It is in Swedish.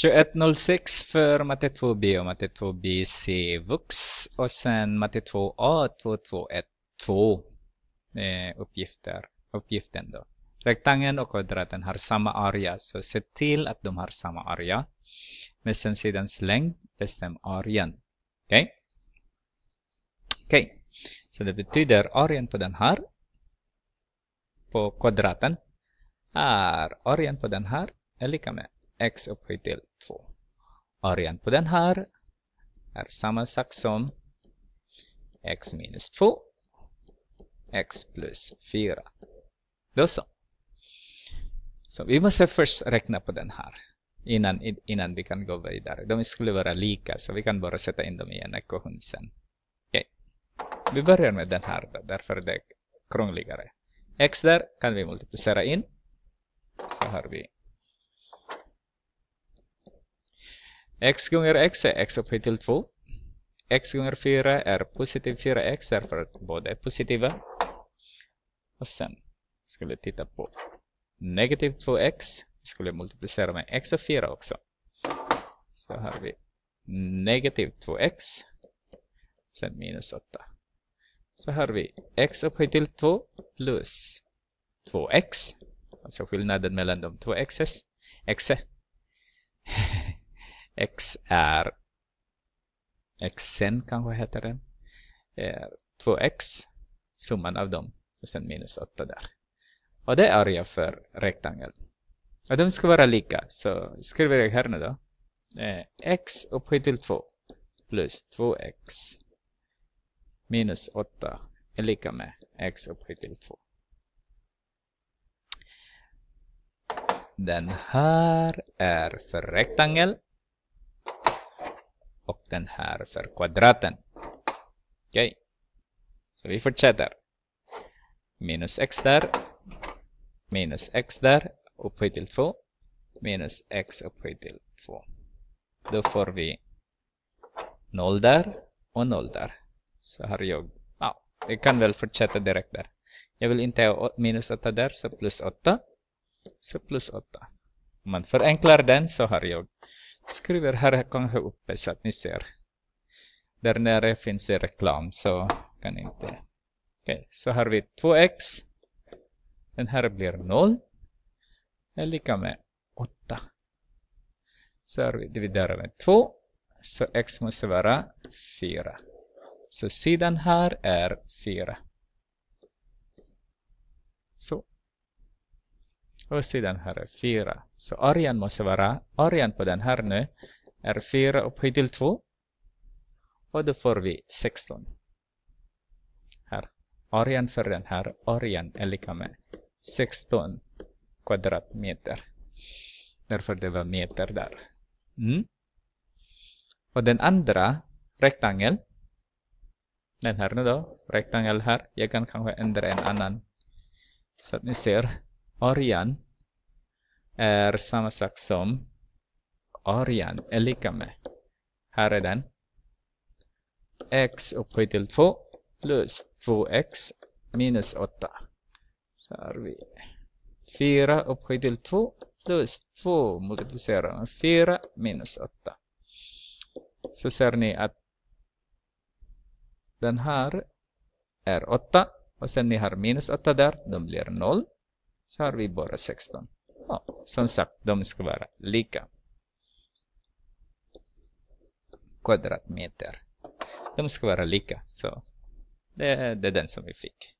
2106 för matte 2B och matte 2BC Vux och sen matte 2A 2212 eh, uppgifter, uppgiften då. Rektangeln och kvadraten har samma area så se till att de har samma area. Bestäm sidans längd, bestäm arean. Okej? Okay? Okej, okay. så det betyder arean på den här på kvadraten är arean på den här är lika med x upphöjt till 2. Arean på den här är samma sak som x minus 2, x plus 4. Då så. Så vi måste först räkna på den här innan, innan vi kan gå vidare. De skulle vara lika så vi kan bara sätta in dem i en ekvation sen. Okay. Vi börjar med den här då, därför det är krångligare. x där kan vi multiplicera in. Så har vi x gånger x är x upphöjt till 2. x gånger 4 är positiv 4x därför att båda är positiva. Och sen skulle vi titta på negativ 2x. Vi skulle multiplicera med x och 4 också. Så har vi negativ 2x. Sen minus 8. Så har vi x upphöjt till 2 plus 2x. Alltså skillnaden mellan de två x's. X. X är Xn kanske heter den. 2x, eh, summan av dem och sen minus 8 där. Och det är jag för rektangeln. Och de ska vara lika, så skriver jag här nu då. Eh, x upphöjt till 2 plus 2x minus 8 är lika med x upphöjt till 2. Den här är för rektangel och den här för kvadraten. Okej. Okay. Så vi fortsätter. Minus x där. Minus x där. Upphöjt till 2. Minus x upphöjt till 2. Då får vi 0 där och 0 där. Så har jag... Ja, det kan väl fortsätta direkt där. Jag vill inte ha minus 8 där, så plus 8. Så plus 8. Om man förenklar den så har jag skriver här kanske uppe så att ni ser. Där nere finns det reklam så kan inte. Okej, okay, så har vi 2x. Den här blir 0. Är lika med 8. Så har vi dividerat med 2. Så x måste vara 4. Så sidan här är 4. Så och sedan här är 4. Så arean måste vara, arean på den här nu är 4 upphöjt till 2. Och då får vi 16. Här. Arean för den här arean är lika med 16 kvadratmeter. Därför det var meter där. Mm. Och den andra rektangel. Den här nu då. Rektangel här. Jag kan kanske ändra en annan. Så att ni ser. Arjan är samma sak som Arjan är lika med. Här är den. x upphöjt till 2 plus 2x minus 8. Så har vi 4 upphöjt till 2 plus 2 multiplicerar med 4 minus 8. Så ser ni att den här är 8 och sen ni har minus 8 där, de blir 0 så har vi bara 16. Ja, som sagt, de ska vara lika kvadratmeter. De ska vara lika, så det, det är den som vi fick.